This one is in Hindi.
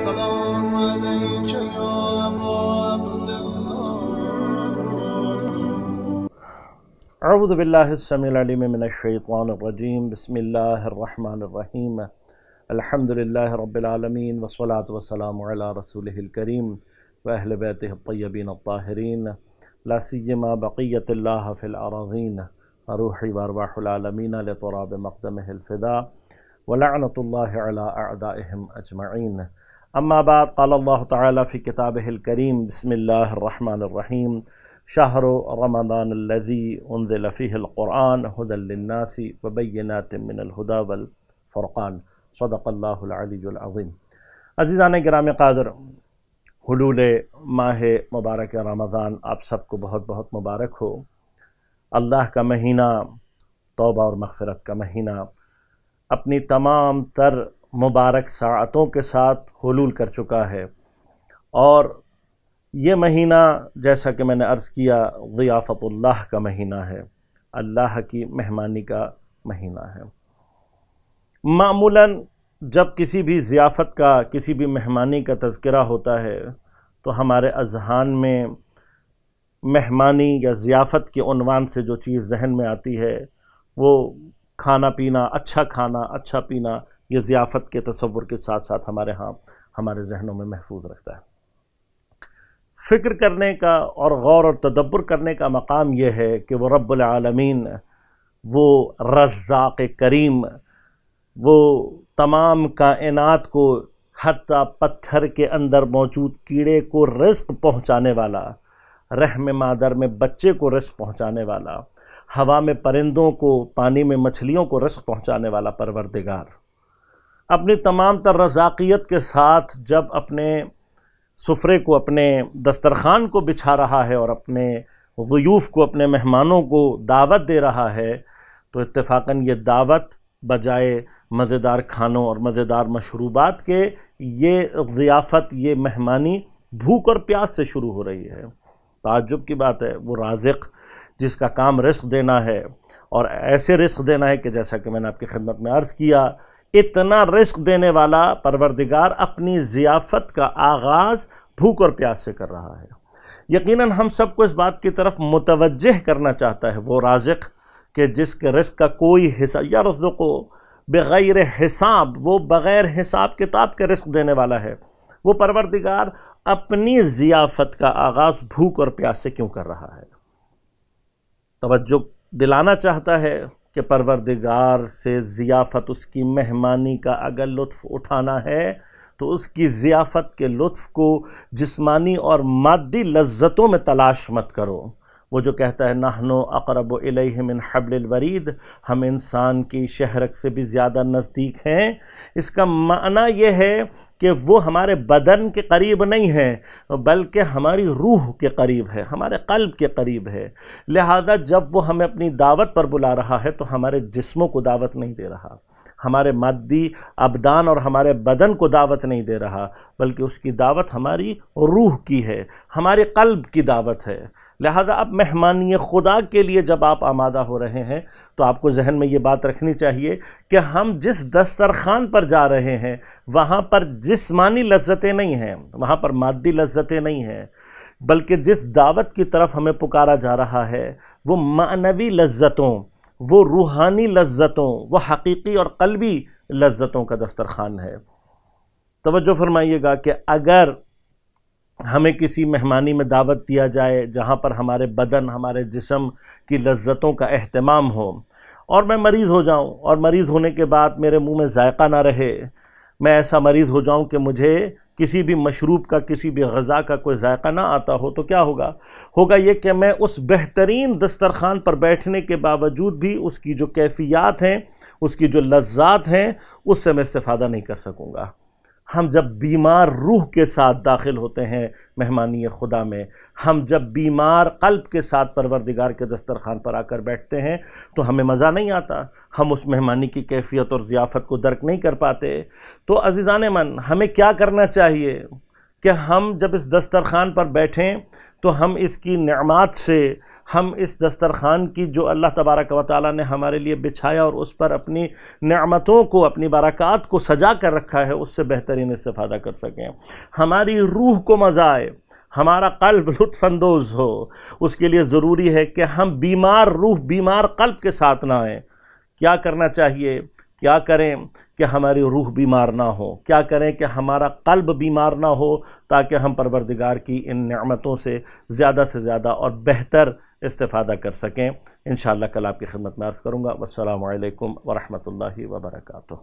السلام عليك يا أبا عبد الله أعوذ بالله السميع العليم من الشيطان الرجيم بسم الله الرحمن الرحيم الحمد لله رب العالمين والصلاة والسلام على رسوله الكريم وأهل بيته الطيبين الطاهرين لا سيما بقية الله في الأراضين روحي وأرواح العالمين لتراب مقدمه الفداء ولعنة الله على أعدائهم أجمعين अम्माबाद कल्ह तफ़ी किताब करीम बसमीम शाहर रमदानजी उनफ़ीक़ुरान हदलनासी वबैनातमिनहुदा वलफ़ुरान सदक़ल्लाज़ीम अज़ीज़ान ग्राम कादर हलूल माह मुबारक रमज़ान आप सबको बहुत बहुत मुबारक हो अल्लाह का महीना तोबा और मफ़रत का महीना अपनी तमाम तर मुबारक सातों के साथ हलूल कर चुका है और ये महीना जैसा कि मैंने अर्ज़ किया ज़ियाफ़तुल्लाह का महीना है अल्लाह की मेहमानी का महीना है मामूला जब किसी भी ज़ियाफ़त का किसी भी मेहमानी का तस्करा होता है तो हमारे अजहान में मेहमानी या ज़ियाफ़त के अनवान से जो चीज़ जहन में आती है वो खाना पीना अच्छा खाना अच्छा पीना ये ज़ियाफ़त के तस्वुर के साथ साथ हमारे यहाँ हमारे जहनों में महफूज रखता है फ़िक्र करने का और गौर और तदब्बर करने का मकाम यह है कि वो रबालमीन वो रज़ाक करीम वो तमाम कायनात को हत्या पत्थर के अंदर मौजूद कीड़े को रिस्क पहुँचाने वाला रहम मादर में बच्चे को रिस्क पहुँचाने वाला हवा में परिंदों को पानी में मछलियों को रिस्क पहुँचाने वाला परवरदिगार अपनी तमाम तर रजाकियत के साथ जब अपने सफ़रे को अपने दस्तरखान को बिछा रहा है और अपने वयूफ़ को अपने मेहमानों को दावत दे रहा है तो इतफाक़न ये दावत बजाय मज़ेदार खानों और मज़ेदार मशरूबात के ये ज़ियाफ़त ये मेहमानी भूख और प्यास से शुरू हो रही है ताजुब की बात है वो राजिक जिसका काम रिस्क देना है और ऐसे रिस्क देना है कि जैसा कि मैंने आपकी खिदमत में अर्ज़ किया इतना रिस्क देने वाला परवरदिगार अपनी ज़ियाफ़त का आगाज़ भूख और प्यास से कर रहा है यकीनन हम सबको इस बात की तरफ मुतवजह करना चाहता है वो राजिक के जिसके रिस्क का कोई हिसाब या रस्क को बग़ैर हिसाब वो बग़ैर हिसाब किताब के रिस्क देने वाला है वो परवरदिगार अपनी ज़ियाफ़त का आगाज़ भूख और प्यास से क्यों कर रहा है तवज्जो दिलाना चाहता है कि परवरदिगार से ज़ियाफ़त उसकी मेहमानी का अगर लुत्फ़ उठाना है तो उसकी ज़ियाफ़त के लुत्फ़ को जिस्मानी और मादी लज्जतों में तलाश मत करो वो जो कहता है नाहनो अकरब मिन वरीद हम इंसान की शहरक से भी ज़्यादा नज़दीक हैं इसका माना यह है कि वो हमारे बदन के करीब नहीं है बल्कि हमारी रूह के करीब है हमारे कल्ब के करीब है लिहाजा जब वो हमें अपनी दावत पर बुला रहा है तो हमारे जिस्मों को दावत नहीं दे रहा हमारे मादी अबदान और हमारे बदन को दावत नहीं दे रहा बल्कि उसकी दावत हमारी रूह की है हमारे कल्ब की दावत है लिहाजा आप मेहमानी खुदा के लिए जब आप आमादा हो रहे हैं तो आपको जहन में ये बात रखनी चाहिए कि हम जिस दस्तरखान पर जा रहे हैं वहाँ पर जिसमानी लज्जतें नहीं हैं वहाँ पर मादी लज्जतें नहीं हैं बल्कि जिस दावत की तरफ हमें पुकारा जा रहा है वो मानवी लज्जतों वो रूहानी लज्जतों वो हकीकी और कलबी लज्जतों का दस्तरखान है तोज्जो फरमाइएगा कि अगर हमें किसी मेहमानी में दावत दिया जाए जहाँ पर हमारे बदन हमारे जिसम की लज्जतों का अहतमाम हो और मैं मरीज़ हो जाऊँ और मरीज़ होने के बाद मेरे मुंह में जायका ना रहे मैं ऐसा मरीज़ हो जाऊँ कि मुझे किसी भी मशरूब का किसी भी गज़ा का कोई जायका ना आता हो तो क्या होगा होगा ये कि मैं उस बेहतरीन दस्तरखान पर बैठने के बावजूद भी उसकी जो कैफियात हैं उसकी जो लज्जात हैं उससे मैं इस्तेफादा नहीं कर सकूँगा हम जब बीमार रूह के साथ दाखिल होते हैं मेहमानी खुदा में हम जब बीमार कल्ब के साथ परवरदिगार के दस्तरखान पर आकर बैठते हैं तो हमें मज़ा नहीं आता हम उस मेहमानी की कैफियत और ज़ियाफ़त को दर्क नहीं कर पाते तो अजीज़ान मन हमें क्या करना चाहिए कि हम जब इस दस्तरखान पर बैठें तो हम इसकी नमात से हम इस दस्तरखान की जो अल्लाह तबारक व ताली ने हमारे लिए बिछाया और उस पर अपनी नमतों को अपनी बारक़ात को सजा कर रखा है उससे बेहतरीन इस्तादा कर सकें हमारी रूह को मज़ा आए हमारा कल्ब लुफानंदोज़ हो उसके लिए ज़रूरी है कि हम बीमार रूह बीमार कल्ब के साथ ना आएँ क्या करना चाहिए क्या करें कि हमारी रूह बीमार ना हो क्या करें कि हमारा कल्ब बीमार ना हो ताकि हम परवरदिगार की इन नमतों से ज़्यादा से ज़्यादा और बेहतर इस्ता कर सकें इन कल आपकी खिदमत में अर्ज़ करूँगा वालकम वरहमल वर्का